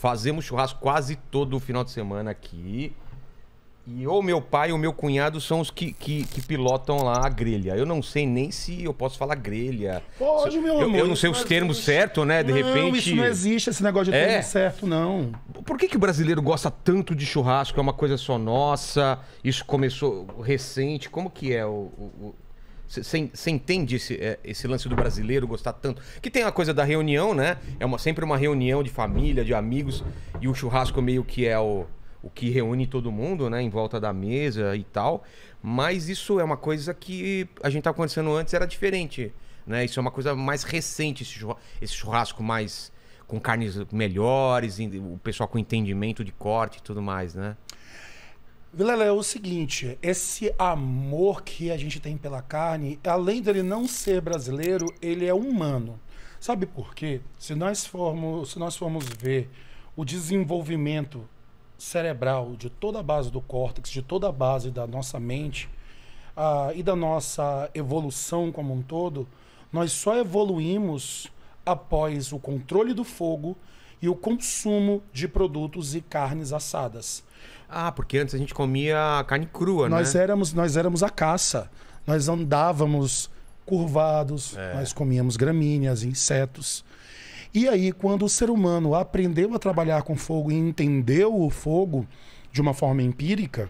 Fazemos churrasco quase todo final de semana aqui. E ou meu pai ou meu cunhado são os que, que, que, pilotam lá a grelha. Eu não sei nem se eu posso falar grelha. Pode, meu eu, amor. Eu não sei os termos certos, né? De não, repente. Isso não existe esse negócio de é. termo certo, não. Por que, que o brasileiro gosta tanto de churrasco? É uma coisa só nossa? Isso começou recente? Como que é o... o, o... Você entende esse, é, esse, lance do brasileiro gostar tanto? Que tem a coisa da reunião, né? É uma, sempre uma reunião de família, de amigos, e o churrasco meio que é o, o que reúne todo mundo, né? Em volta da mesa e tal. Mas isso é uma coisa que a gente tá acontecendo antes, era diferente. Né? Isso é uma coisa mais recente, esse esse churrasco mais com carnes melhores, o pessoal com entendimento de corte e tudo mais, né? Vilela, é o seguinte, esse amor que a gente tem pela carne, além dele não ser brasileiro, ele é humano. Sabe por quê? Se nós formos, se nós formos ver o desenvolvimento cerebral de toda a base do córtex, de toda a base da nossa mente uh, e da nossa evolução como um todo, nós só evoluímos após o controle do fogo e o consumo de produtos e carnes assadas. Ah, porque antes a gente comia carne crua, nós né? Éramos, nós éramos a caça. Nós andávamos curvados, é. nós comíamos gramíneas, insetos. E aí, quando o ser humano aprendeu a trabalhar com fogo e entendeu o fogo de uma forma empírica,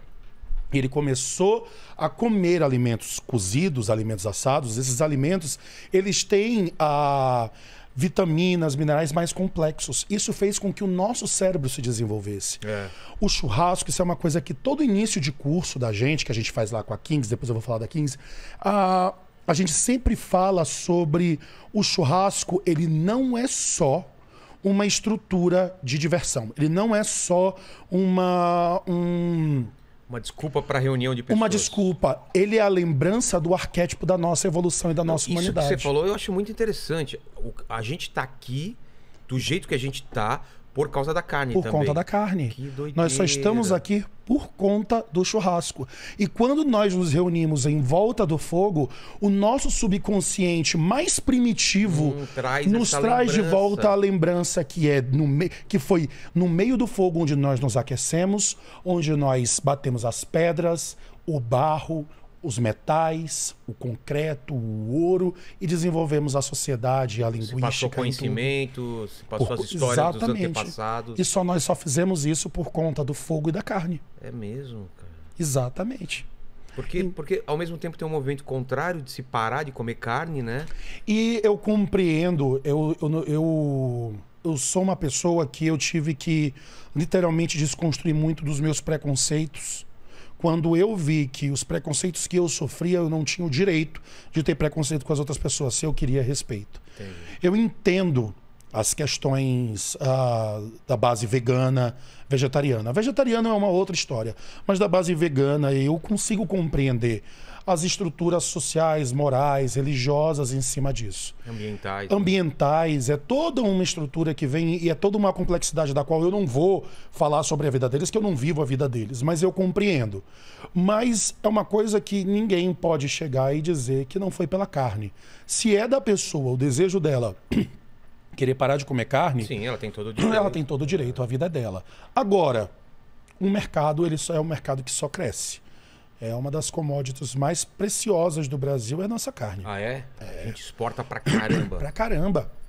ele começou a comer alimentos cozidos, alimentos assados. Esses alimentos, eles têm a vitaminas, minerais mais complexos. Isso fez com que o nosso cérebro se desenvolvesse. É. O churrasco, isso é uma coisa que todo início de curso da gente, que a gente faz lá com a Kings, depois eu vou falar da Kings, a, a gente sempre fala sobre o churrasco, ele não é só uma estrutura de diversão. Ele não é só uma. Um, uma desculpa para reunião de pessoas. Uma desculpa. Ele é a lembrança do arquétipo da nossa evolução e da nossa Isso humanidade. Isso que você falou eu acho muito interessante. a gente está aqui do jeito que a gente tá por causa da carne por também. conta da carne. Que doideira. Nós só estamos aqui por conta do churrasco. E quando nós nos reunimos em volta do fogo, o nosso subconsciente mais primitivo hum, traz nos traz lembrança. de volta a lembrança que é no me... que foi no meio do fogo onde nós nos aquecemos, onde nós batemos as pedras, o barro, os metais, o concreto, o ouro e desenvolvemos a sociedade, a linguística. Se passou conhecimentos, se passou por, as histórias exatamente. dos antepassados. E só nós só fizemos isso por conta do fogo e da carne. É mesmo, cara. Exatamente. Porque, porque ao mesmo tempo tem um movimento contrário de se parar de comer carne, né? E eu compreendo, eu, eu, eu eu sou uma pessoa que eu tive que literalmente desconstruir muito dos meus preconceitos quando eu vi que os preconceitos que eu sofria, eu não tinha o direito de ter preconceito com as outras pessoas, se eu queria respeito. Entendi. Eu entendo as questões uh, da base vegana, vegetariana. A vegetariana é uma outra história, mas da base vegana eu consigo compreender as estruturas sociais, morais, religiosas em cima disso. Ambientais. Né? Ambientais, é toda uma estrutura que vem e é toda uma complexidade da qual eu não vou falar sobre a vida deles, que eu não vivo a vida deles, mas eu compreendo. Mas é uma coisa que ninguém pode chegar e dizer que não foi pela carne. Se é da pessoa, o desejo dela querer parar de comer carne. Sim, ela tem todo o direito. Ela tem todo o direito, a vida é dela. Agora, o um mercado, ele só é um mercado que só cresce. É uma das commodities mais preciosas do Brasil é a nossa carne. Ah, é? é. A gente exporta pra caramba. pra caramba.